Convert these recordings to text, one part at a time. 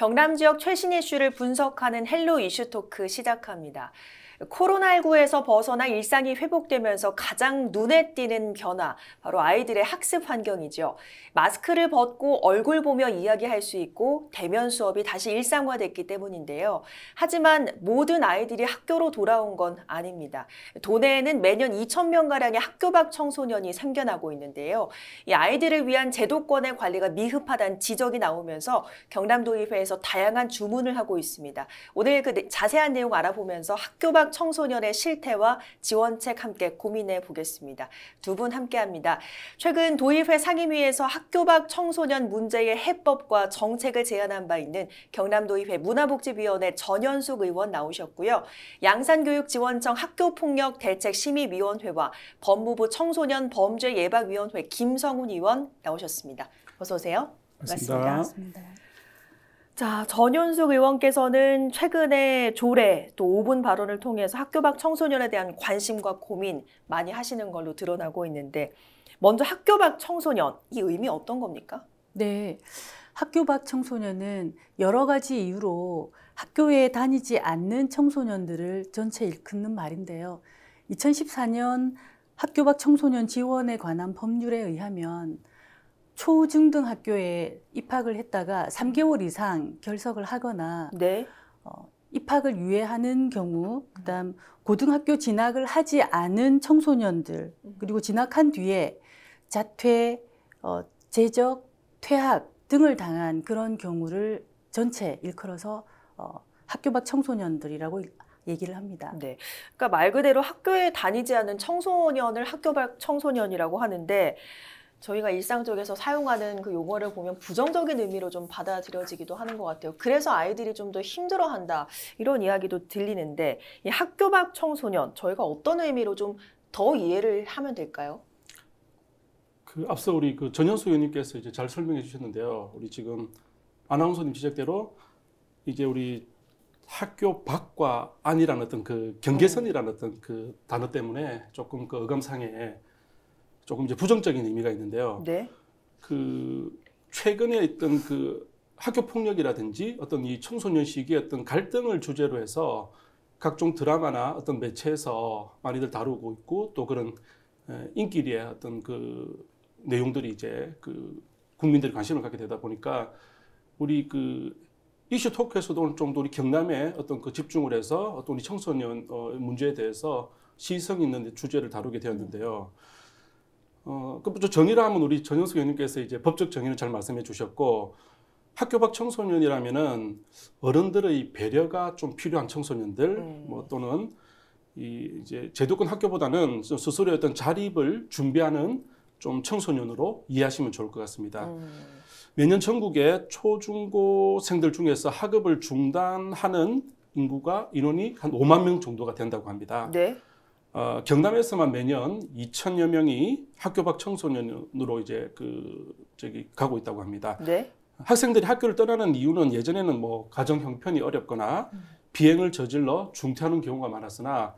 경남 지역 최신 이슈를 분석하는 헬로 이슈 토크 시작합니다. 코로나19에서 벗어나 일상이 회복되면서 가장 눈에 띄는 변화, 바로 아이들의 학습 환경이죠. 마스크를 벗고 얼굴 보며 이야기할 수 있고 대면 수업이 다시 일상화됐기 때문인데요. 하지만 모든 아이들이 학교로 돌아온 건 아닙니다. 도내에는 매년 2,000명가량의 학교 밖 청소년이 생겨나고 있는데요. 이 아이들을 위한 제도권의 관리가 미흡하다는 지적이 나오면서 경남도의회에서 다양한 주문을 하고 있습니다. 오늘 그 자세한 내용 알아보면서 학교 밖 청소년, 의 실태와 지원책 함께 고민해 보겠습니다. 두 분 함께합니다. 최근 도의회 상임위에서 학교 밖 청소년 문제의 해법과 정책을 제안한 바 있는 경남도의회 문화복지위원회 전현숙 의원 나오셨고요. 양산교육지원청 학교폭력 대책심의위원회와 법무부 청소년 범죄 예방위원회 김성훈 의원 나오셨습니다. 어서 오세요. 맞습니다. 맞습습니다 자, 전윤숙 의원께서는 최근에 조례 또 5분 발언을 통해서 학교 밖 청소년에 대한 관심과 고민 많이 하시는 걸로 드러나고 있는데 먼저 학교 밖 청소년 이 의미 어떤 겁니까? 네. 학교 밖 청소년은 여러 가지 이유로 학교에 다니지 않는 청소년들을 전체 일컫는 말인데요. 2014년 학교 밖 청소년 지원에 관한 법률에 의하면 초중등학교에 입학을 했다가 3개월 이상 결석을 하거나 네. 어, 입학을 유예하는 경우, 그다음 고등학교 진학을 하지 않은 청소년들, 그리고 진학한 뒤에 자퇴, 어, 재적, 퇴학 등을 당한 그런 경우를 전체 일컬어서 어, 학교 밖 청소년들이라고 얘기를 합니다. 네. 그러니까 말 그대로 학교에 다니지 않은 청소년을 학교 밖 청소년이라고 하는데 저희가 일상 쪽에서 사용하는 그 용어를 보면 부정적인 의미로 좀 받아들여지기도 하는 것 같아요. 그래서 아이들이 좀 더 힘들어한다 이런 이야기도 들리는데 이 학교 밖 청소년 저희가 어떤 의미로 좀 더 이해를 하면 될까요? 그 앞서 우리 그 전현수 의원님께서 이제 잘 설명해 주셨는데요. 우리 지금 아나운서님 지적대로 이제 우리 학교 밖과 안이라는 어떤 그 경계선이라는 어떤 그 단어 때문에 조금 그 어감상에 조금 이제 부정적인 의미가 있는데요. 네. 그 최근에 있던 그 학교 폭력이라든지 어떤 이 청소년 시기의 어떤 갈등을 주제로 해서 각종 드라마나 어떤 매체에서 많이들 다루고 있고 또 그런 인기리의 어떤 그 내용들이 이제 그 국민들이 관심을 갖게 되다 보니까 우리 그 이슈 토크에서도 어느 정도 우리 경남에 어떤 그 집중을 해서 어떤 우리 청소년 어, 문제에 대해서 시성 있는 주제를 다루게 되었는데요. 음. 어, 그 정의를 하면 우리 전영숙 의원님께서 이제 법적 정의를잘 말씀해 주셨고 학교 밖 청소년이라면은 어른들의 배려가 좀 필요한 청소년들 음. 뭐 또는 이 이제 제도권 학교보다는 스스로의 어떤 자립을 준비하는 좀 청소년으로 이해하시면 좋을 것 같습니다. 음. 매년 전국에 초중고생들 중에서 학업을 중단하는 인구가 인원이 한 5만 명 정도가 된다고 합니다. 네. 어, 경남에서만 매년 2천여 명이 학교 밖 청소년으로 이제 그 저기 가고 있다고 합니다. 네. 학생들이 학교를 떠나는 이유는 예전에는 뭐 가정 형편이 어렵거나 음. 비행을 저질러 중퇴하는 경우가 많았으나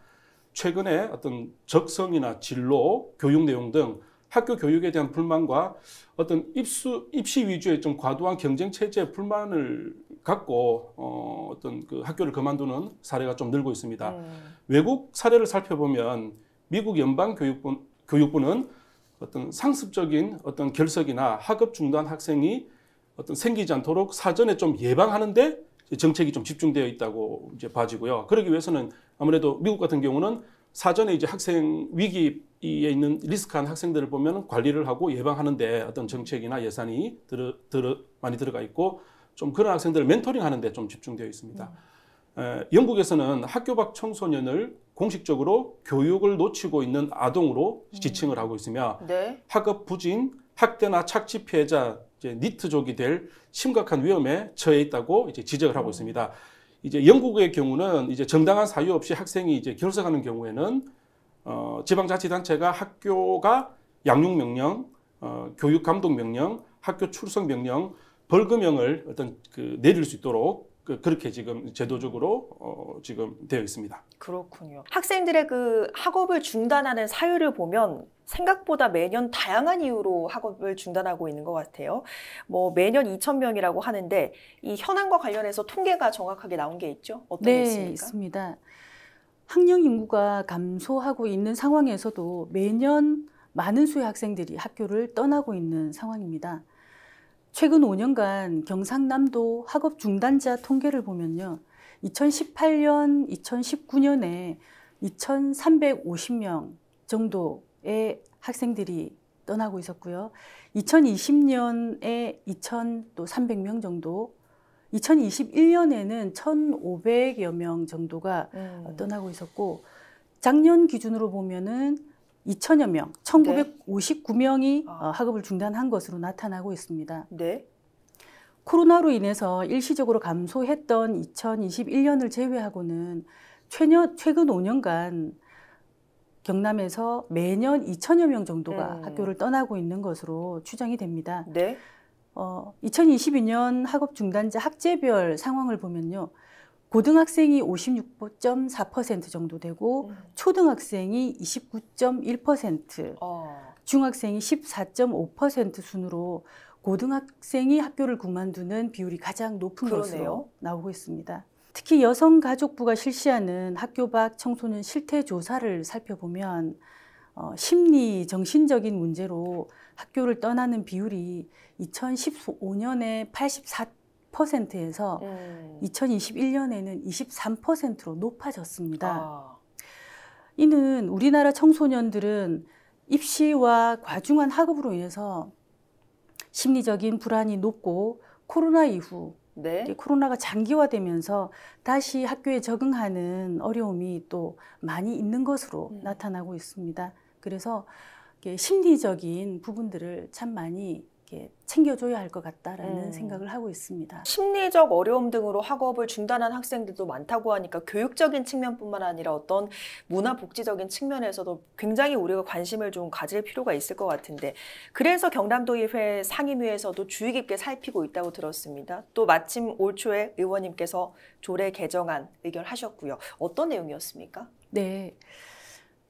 최근에 어떤 적성이나 진로, 교육 내용 등 학교 교육에 대한 불만과 어떤 입수, 입시 위주의 좀 과도한 경쟁 체제의 불만을 갖고 어, 어떤 그 학교를 그만두는 사례가 좀 늘고 있습니다. 음. 외국 사례를 살펴보면 미국 연방 교육부 교육부는 어떤 상습적인 어떤 결석이나 학업 중단 학생이 어떤 생기지 않도록 사전에 좀 예방하는데 정책이 좀 집중되어 있다고 이제 봐지고요. 그러기 위해서는 아무래도 미국 같은 경우는 사전에 이제 학생 위기에 있는 리스크한 학생들을 보면 관리를 하고 예방하는데 어떤 정책이나 예산이 들어, 들어, 많이 들어가 있고 좀 그런 학생들을 멘토링 하는데 좀 집중되어 있습니다. 음. 에, 영국에서는 학교 밖 청소년을 공식적으로 교육을 놓치고 있는 아동으로 음. 지칭을 하고 있으며 네. 학업 부진, 학대나 착취 피해자, 이제 니트족이 될 심각한 위험에 처해 있다고 이제 지적을 하고 음. 있습니다. 이제 영국의 경우는 이제 정당한 사유 없이 학생이 이제 결석하는 경우에는 어, 지방자치단체가 학교가 양육 명령, 어, 교육 감독 명령, 학교 출석 명령 벌금형을 어떤 그 내릴 수 있도록 그, 그렇게 지금 제도적으로 어, 지금 되어 있습니다. 그렇군요. 학생들의 그 학업을 중단하는 사유를 보면 생각보다 매년 다양한 이유로 학업을 중단하고 있는 것 같아요. 뭐 매년 2천 명이라고 하는데 이 현황과 관련해서 통계가 정확하게 나온 게 있죠? 어떤 네, 게 있습니까? 있습니다. 학령 인구가 감소하고 있는 상황에서도 매년 많은 수의 학생들이 학교를 떠나고 있는 상황입니다. 최근 5년간 경상남도 학업 중단자 통계를 보면요. 2018년, 2019년에 2,350명 정도의 학생들이 떠나고 있었고요. 2020년에 2,300명 정도, 2021년에는 1,500여 명 정도가 음. 떠나고 있었고, 작년 기준으로 보면은 2천여 명, 1959명이 아. 어, 학업을 중단한 것으로 나타나고 있습니다. 네. 코로나로 인해서 일시적으로 감소했던 2021년을 제외하고는 최년, 최근 5년간 경남에서 매년 2천여 명 정도가 음. 학교를 떠나고 있는 것으로 추정이 됩니다. 네. 어, 2022년 학업 중단자 학제별 상황을 보면요. 고등학생이 56.4% 정도 되고 음. 초등학생이 29.1%, 어. 중학생이 14.5% 순으로 고등학생이 학교를 그만두는 비율이 가장 높은 그러네요. 것으로 나오고 있습니다. 특히 여성가족부가 실시하는 학교 밖 청소년 실태 조사를 살펴보면 어, 심리, 정신적인 문제로 학교를 떠나는 비율이 2015년에 84. 10%에서 음. 2021년에는 23%로 높아졌습니다. 아. 이는 우리나라 청소년들은 입시와 과중한 학업으로 인해서 심리적인 불안이 높고 코로나 이후 네. 코로나가 장기화되면서 다시 학교에 적응하는 어려움이 또 많이 있는 것으로 음. 나타나고 있습니다. 그래서 심리적인 부분들을 참 많이 이렇게 챙겨줘야 할 것 같다라는 음. 생각을 하고 있습니다. 심리적 어려움 등으로 학업을 중단한 학생들도 많다고 하니까 교육적인 측면뿐만 아니라 어떤 문화복지적인 측면에서도 굉장히 우리가 관심을 좀 가질 필요가 있을 것 같은데 그래서 경남도의회 상임위에서도 주의 깊게 살피고 있다고 들었습니다. 또 마침 올 초에 의원님께서 조례 개정안 의결하셨고요. 어떤 내용이었습니까? 네.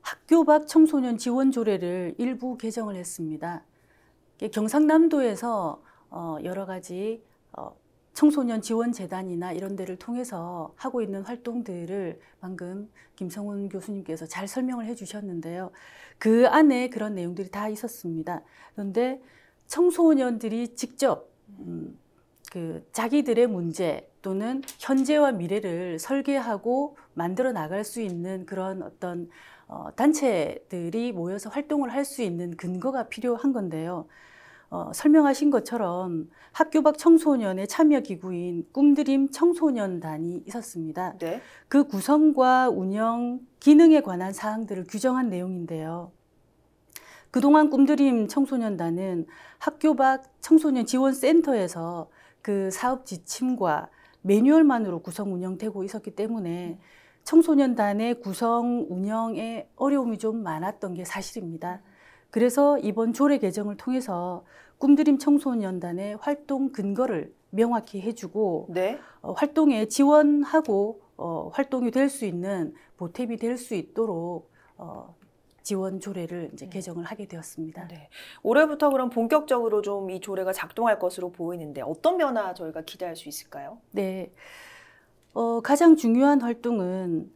학교 밖 청소년 지원 조례를 일부 개정을 했습니다. 경상남도에서 어, 여러 가지 어, 청소년 지원 재단이나 이런 데를 통해서 하고 있는 활동들을 방금 김성훈 교수님께서 잘 설명을 해 주셨는데요. 그 안에 그런 내용들이 다 있었습니다. 그런데 청소년들이 직접 음, 그 자기들의 문제 또는 현재와 미래를 설계하고 만들어 나갈 수 있는 그런 어떤 어, 단체들이 모여서 활동을 할 수 있는 근거가 필요한 건데요. 어, 설명하신 것처럼 학교 밖 청소년의 참여 기구인 꿈드림 청소년단이 있었습니다. 네. 그 구성과 운영, 기능에 관한 사항들을 규정한 내용인데요. 그동안 꿈드림 청소년단은 학교 밖 청소년 지원 센터에서 그 사업 지침과 매뉴얼만으로 구성 운영되고 있었기 때문에 청소년단의 구성 운영에 어려움이 좀 많았던 게 사실입니다. 그래서 이번 조례 개정을 통해서 꿈드림 청소년단의 활동 근거를 명확히 해주고 네. 어, 활동에 지원하고 어, 활동이 될 수 있는 보탬이 될 수 있도록 어, 지원 조례를 이제 네. 개정을 하게 되었습니다. 네. 올해부터 그럼 본격적으로 좀 이 조례가 작동할 것으로 보이는데 어떤 변화 저희가 기대할 수 있을까요? 네. 어, 가장 중요한 활동은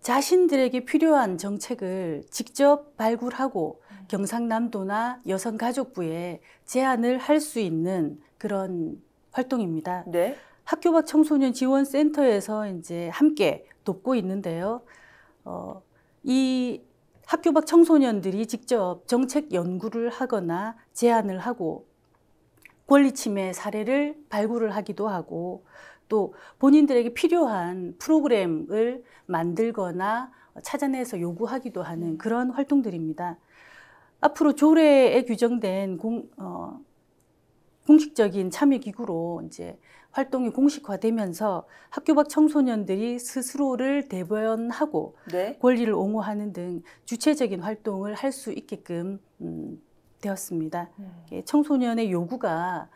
자신들에게 필요한 정책을 직접 발굴하고 경상남도나 여성가족부에 제안을 할 수 있는 그런 활동입니다. 네. 학교 밖 청소년 지원센터에서 이제 함께 돕고 있는데요. 어, 이 학교 밖 청소년들이 직접 정책 연구를 하거나 제안을 하고 권리 침해 사례를 발굴을 하기도 하고 또 본인들에게 필요한 프로그램을 만들거나 찾아내서 요구하기도 하는 그런 활동들입니다. 앞으로 조례에 규정된 공, 어, 공식적인 참여 기구로 이제 활동이 공식화되면서 학교 밖 청소년들이 스스로를 대변하고 네. 권리를 옹호하는 등 주체적인 활동을 할 수 있게끔 음, 되었습니다. 음. 예, 청소년의 요구가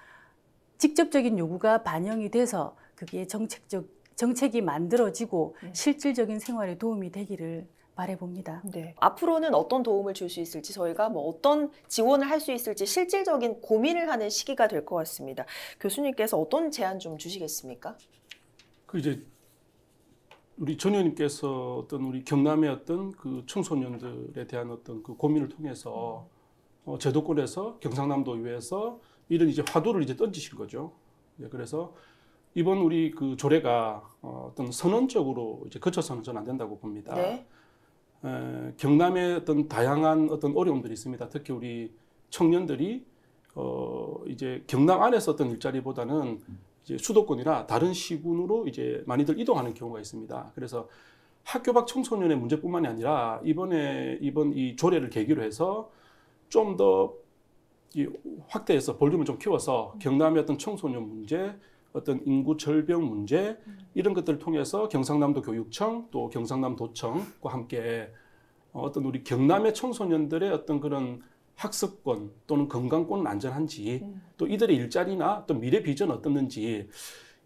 직접적인 요구가 반영이 돼서 그게 정책적 정책이 만들어지고 음. 실질적인 생활에 도움이 되기를 말해봅니다. 네. 앞으로는 어떤 도움을 줄 수 있을지 저희가 뭐 어떤 지원을 할 수 있을지 실질적인 고민을 하는 시기가 될 것 같습니다. 교수님께서 어떤 제안 좀 주시겠습니까? 그 이제 우리 전 의원님께서 어떤 우리 경남의 어떤 그 청소년들에 대한 어떤 그 고민을 통해서 어, 제도권에서 경상남도 의회에서 이런 이제 화두를 이제 던지신 거죠. 예, 그래서 이번 우리 그 조례가 어, 어떤 선언적으로 이제 거쳐서는 전안 된다고 봅니다. 네. 경남의 어떤 다양한 어떤 어려움들이 있습니다. 특히 우리 청년들이 어 이제 경남 안에서 어떤 일자리보다는 이제 수도권이나 다른 시군으로 이제 많이들 이동하는 경우가 있습니다. 그래서 학교 밖 청소년의 문제뿐만이 아니라 이번에 이번 이 조례를 계기로 해서 좀 더 확대해서 볼륨을 좀 키워서 경남의 어떤 청소년 문제 어떤 인구 절벽 문제 음. 이런 것들을 통해서 경상남도 교육청 또 경상남도청과 함께 어, 어떤 우리 경남의 청소년들의 어떤 그런 학습권 또는 건강권은 안전한지 음. 또 이들의 일자리나 또 미래 비전 어떻는지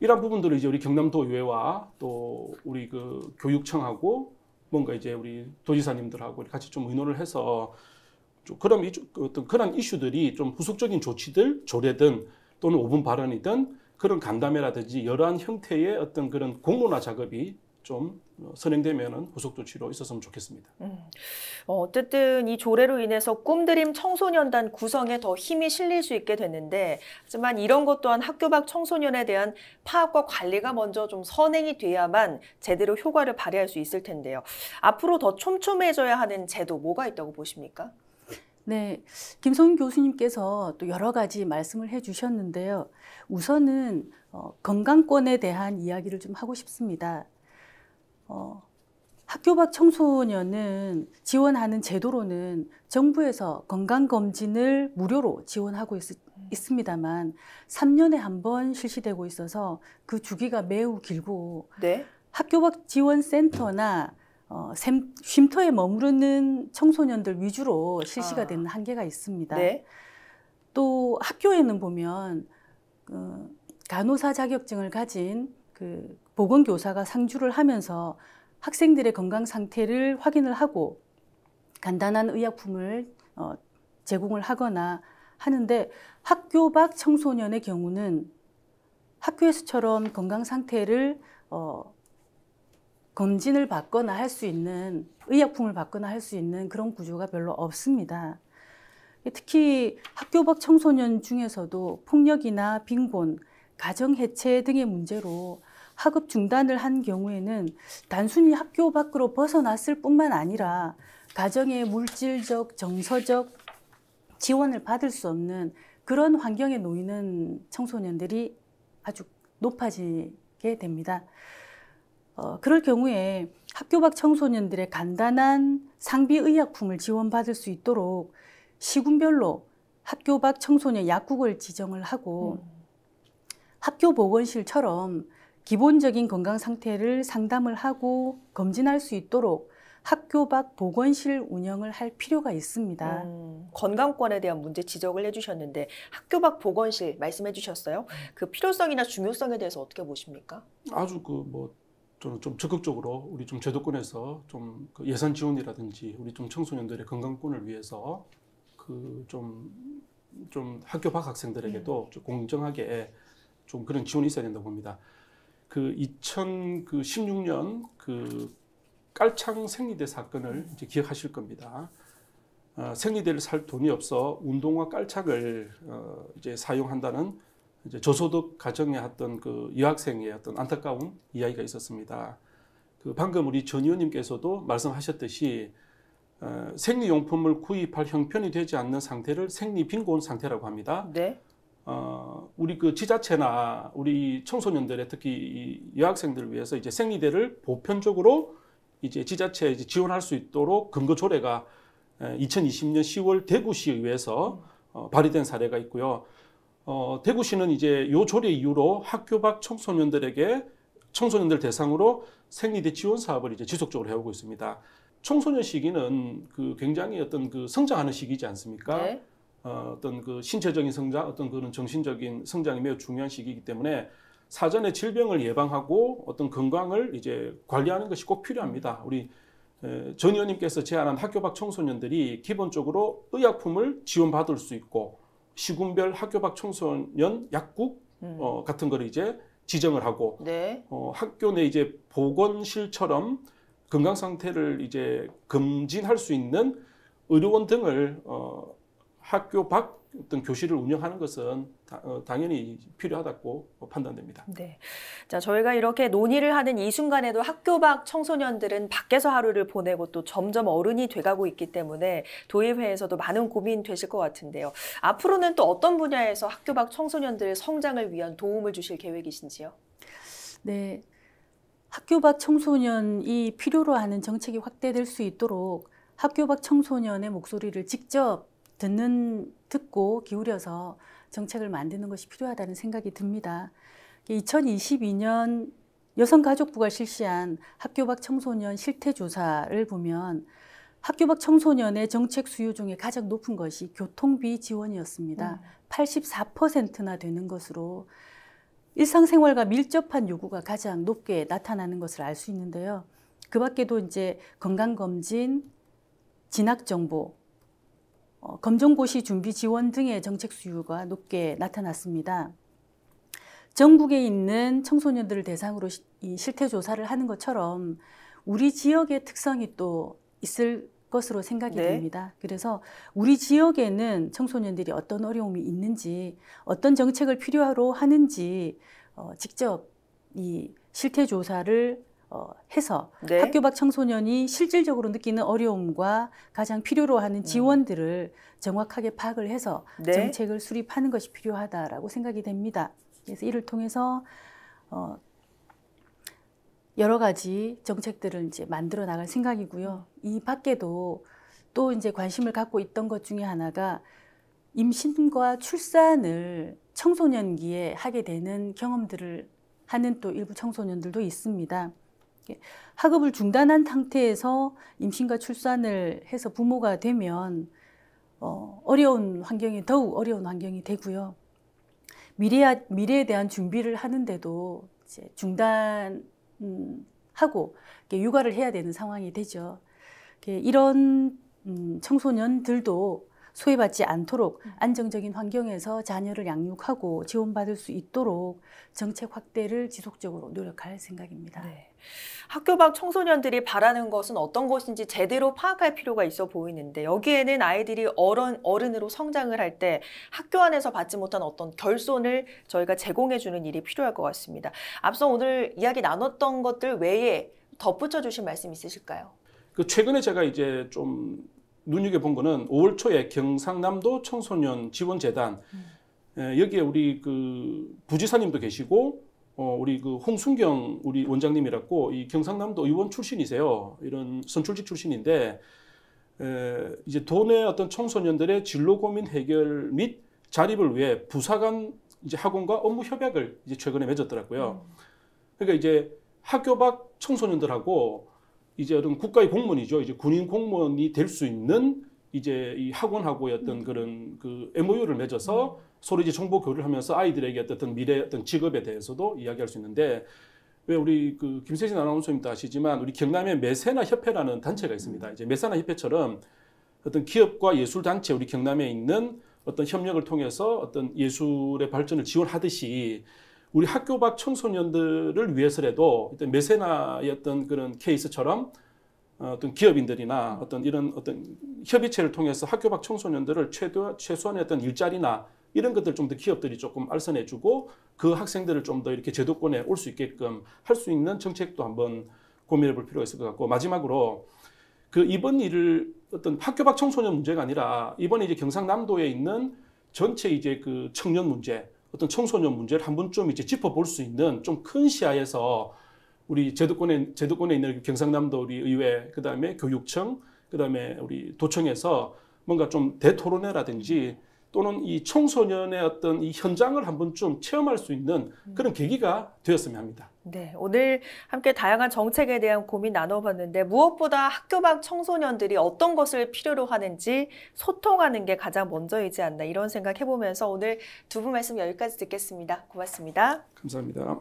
이런 부분들을 이제 우리 경남도의회와 또 우리 그 교육청하고 뭔가 이제 우리 도지사님들하고 같이 좀 의논을 해서 좀 그런 어떤 그런 이슈들이 좀 후속적인 조치들 조례든 또는 오분 발언이든 그런 간담회라든지 여러한 형태의 어떤 그런 공론화 작업이 좀 선행되면은 후속 조치로 있었으면 좋겠습니다. 음. 어, 어쨌든 이 조례로 인해서 꿈드림 청소년단 구성에 더 힘이 실릴 수 있게 됐는데 하지만 이런 것 또한 학교 밖 청소년에 대한 파악과 관리가 먼저 좀 선행이 돼야만 제대로 효과를 발휘할 수 있을 텐데요. 앞으로 더 촘촘해져야 하는 제도 뭐가 있다고 보십니까? 네, 김성 윤 교수님께서 또 여러 가지 말씀을 해주셨는데요. 우선은 어, 건강권에 대한 이야기를 좀 하고 싶습니다. 어, 학교 밖 청소년은 지원하는 제도로는 정부에서 건강검진을 무료로 지원하고 있, 습니다만 3년에 한 번 실시되고 있어서 그 주기가 매우 길고 네? 학교 밖 지원센터나 어, 쉼터에 머무르는 청소년들 위주로 실시가 아. 되는 한계가 있습니다. 네. 또 학교에는 보면 어, 간호사 자격증을 가진 그 보건교사가 상주를 하면서 학생들의 건강 상태를 확인을 하고 간단한 의약품을 어, 제공을 하거나 하는데 학교 밖 청소년의 경우는 학교에서처럼 건강 상태를 어, 검진을 받거나 할 수 있는 의약품을 받거나 할 수 있는 그런 구조가 별로 없습니다. 특히 학교 밖 청소년 중에서도 폭력이나 빈곤, 가정 해체 등의 문제로 학업 중단을 한 경우에는 단순히 학교 밖으로 벗어났을 뿐만 아니라 가정의 물질적, 정서적 지원을 받을 수 없는 그런 환경에 놓이는 청소년들이 아주 높아지게 됩니다. 어, 그럴 경우에 학교 밖 청소년들의 간단한 상비 의약품을 지원받을 수 있도록 시군별로 학교 밖 청소년 약국을 지정을 하고 음. 학교 보건실처럼 기본적인 건강 상태를 상담을 하고 검진할 수 있도록 학교 밖 보건실 운영을 할 필요가 있습니다. 음, 건강권에 대한 문제 지적을 해주셨는데 학교 밖 보건실 말씀해주셨어요. 음. 그 필요성이나 중요성에 대해서 어떻게 보십니까? 아주 그뭐 저는 좀 적극적으로 우리 좀 제도권에서 좀 그 예산 지원이라든지 우리 좀 청소년들의 건강권을 위해서 그 좀좀 좀 학교 밖 학생들에게도 음. 좀 공정하게 좀 그런 지원이 있어야 된다고 봅니다. 그 2016년 그, 그 깔창 생리대 사건을 이제 기억하실 겁니다. 어, 생리대를 살 돈이 없어 운동화 깔창을 어, 이제 사용한다는 이제 저소득 가정의 어떤 그 여학생의 어떤 안타까운 이야기가 있었습니다. 그 방금 우리 전 의원님께서도 말씀하셨듯이 어, 생리용품을 구입할 형편이 되지 않는 상태를 생리빈곤 상태라고 합니다. 네. 어, 우리 그 지자체나 우리 청소년들의 특히 이 여학생들을 위해서 이제 생리대를 보편적으로 이제 지자체에 이제 지원할 수 있도록 근거 조례가 2020년 10월 대구시의회에서 어, 발의된 사례가 있고요. 어, 대구시는 이제 요 조례 이후로 학교 밖 청소년들에게 청소년들 대상으로 생리대 지원 사업을 이제 지속적으로 해오고 있습니다. 청소년 시기는 그 굉장히 어떤 그 성장하는 시기지 않습니까? 네. 어, 어떤 그 신체적인 성장, 어떤 그런 정신적인 성장이 매우 중요한 시기이기 때문에 사전에 질병을 예방하고 어떤 건강을 이제 관리하는 것이 꼭 필요합니다. 우리 전 의원님께서 제안한 학교 밖 청소년들이 기본적으로 의약품을 지원받을 수 있고 시군별 학교 밖 청소년 약국 음. 어, 같은 거를 이제 지정을 하고 네. 어, 학교 내 이제 보건실처럼 건강 상태를 이제 검진할 수 있는 의료원 등을 어, 학교 밖 어떤 교실을 운영하는 것은 어, 당연히 필요하다고 판단됩니다. 네. 자, 저희가 이렇게 논의를 하는 이 순간에도 학교 밖 청소년들은 밖에서 하루를 보내고 또 점점 어른이 돼가고 있기 때문에 도의회에서도 많은 고민 되실 것 같은데요. 앞으로는 또 어떤 분야에서 학교 밖 청소년들의 성장을 위한 도움을 주실 계획이신지요? 네. 학교 밖 청소년이 필요로 하는 정책이 확대될 수 있도록 학교 밖 청소년의 목소리를 직접 듣는 듣고 기울여서 정책을 만드는 것이 필요하다는 생각이 듭니다. 2022년 여성가족부가 실시한 학교 밖 청소년 실태 조사를 보면 학교 밖 청소년의 정책 수요 중에 가장 높은 것이 교통비 지원이었습니다. 음. 84%나 되는 것으로 일상생활과 밀접한 요구가 가장 높게 나타나는 것을 알 수 있는데요. 그 밖에도 이제 건강검진, 진학정보, 어, 검정고시 준비 지원 등의 정책 수요가 높게 나타났습니다. 전국에 있는 청소년들을 대상으로 실태 조사를 하는 것처럼 우리 지역의 특성이 또 있을 것으로 생각이 네. 됩니다. 그래서 우리 지역에는 청소년들이 어떤 어려움이 있는지, 어떤 정책을 필요로 하는지 어, 직접 이 실태 조사를 어, 해서 네. 학교 밖 청소년이 실질적으로 느끼는 어려움과 가장 필요로 하는 음. 지원들을 정확하게 파악을 해서 네. 정책을 수립하는 것이 필요하다라고 생각이 됩니다. 그래서 이를 통해서 어, 여러 가지 정책들을 이제 만들어 나갈 생각이고요. 이 밖에도 또 이제 관심을 갖고 있던 것 중에 하나가 임신과 출산을 청소년기에 하게 되는 경험들을 하는 또 일부 청소년들도 있습니다. 예, 학업을 중단한 상태에서 임신과 출산을 해서 부모가 되면 어, 어려운 환경이 더욱 어려운 환경이 되고요. 미래 미래에 대한 준비를 하는데도 이제 중단하고 음, 육아를 해야 되는 상황이 되죠. 이런 음, 청소년들도 소외받지 않도록 음. 안정적인 환경에서 자녀를 양육하고 지원받을 수 있도록 정책 확대를 지속적으로 노력할 생각입니다. 네. 학교 밖 청소년들이 바라는 것은 어떤 것인지 제대로 파악할 필요가 있어 보이는데 여기에는 아이들이 어른, 어른으로 성장을 할 때 학교 안에서 받지 못한 어떤 결손을 저희가 제공해 주는 일이 필요할 것 같습니다. 앞서 오늘 이야기 나눴던 것들 외에 덧붙여 주실 말씀 있으실까요? 그 최근에 제가 이제 좀 눈여겨본 거는 5월 초에 경상남도 청소년 지원재단 음. 여기에 우리 그 부지사님도 계시고 어, 우리 그 홍순경 우리 원장님이라고 이 경상남도 의원 출신이세요. 이런 선출직 출신인데 에, 이제 도내 어떤 청소년들의 진로 고민 해결 및 자립을 위해 부사관 이제 학원과 업무 협약을 이제 최근에 맺었더라고요. 음. 그러니까 이제 학교 밖 청소년들하고 이제 어떤 국가의 공무원이죠. 이제 군인 공무원이 될 수 있는 이제 이 학원하고의 어떤 음. 그런 그 MOU를 맺어서 음. 소리지 정보 교류를 하면서 아이들에게 어떤 미래 어떤 직업에 대해서도 이야기할 수 있는데 왜 우리 그 김세진 아나운서님도 아시지만 우리 경남에 메세나 협회라는 단체가 있습니다. 이제 메세나 협회처럼 어떤 기업과 예술 단체 우리 경남에 있는 어떤 협력을 통해서 어떤 예술의 발전을 지원하듯이 우리 학교 밖 청소년들을 위해서라도 일단 메세나의 어떤 그런 케이스처럼 어떤 기업인들이나 어떤 이런 어떤 협의체를 통해서 학교 밖 청소년들을 최소, 최소한의 어떤 일자리나 이런 것들 좀 더 기업들이 조금 알선해주고 그 학생들을 좀 더 이렇게 제도권에 올 수 있게끔 할 수 있는 정책도 한번 고민해 볼 필요가 있을 것 같고 마지막으로 그 이번 일을 어떤 학교 밖 청소년 문제가 아니라 이번에 이제 경상남도에 있는 전체 이제 그 청년 문제 어떤 청소년 문제를 한번 좀 이제 짚어볼 수 있는 좀 큰 시야에서 우리 제도권에 제도권에 있는 경상남도 우리 의회 그다음에 교육청 그다음에 우리 도청에서 뭔가 좀 대토론회라든지 또는 이 청소년의 어떤 이 현장을 한 번쯤 체험할 수 있는 음. 그런 계기가 되었으면 합니다. 네, 오늘 함께 다양한 정책에 대한 고민 나눠봤는데 무엇보다 학교 밖 청소년들이 어떤 것을 필요로 하는지 소통하는 게 가장 먼저이지 않나 이런 생각 해보면서 오늘 두 분 말씀 여기까지 듣겠습니다. 고맙습니다. 감사합니다.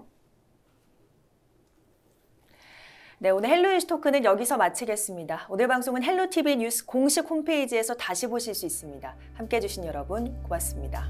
네, 오늘 헬로 이스 토크는 여기서 마치겠습니다. 오늘 방송은 헬로 TV 뉴스 공식 홈페이지에서 다시 보실 수 있습니다. 함께 해주신 여러분 고맙습니다.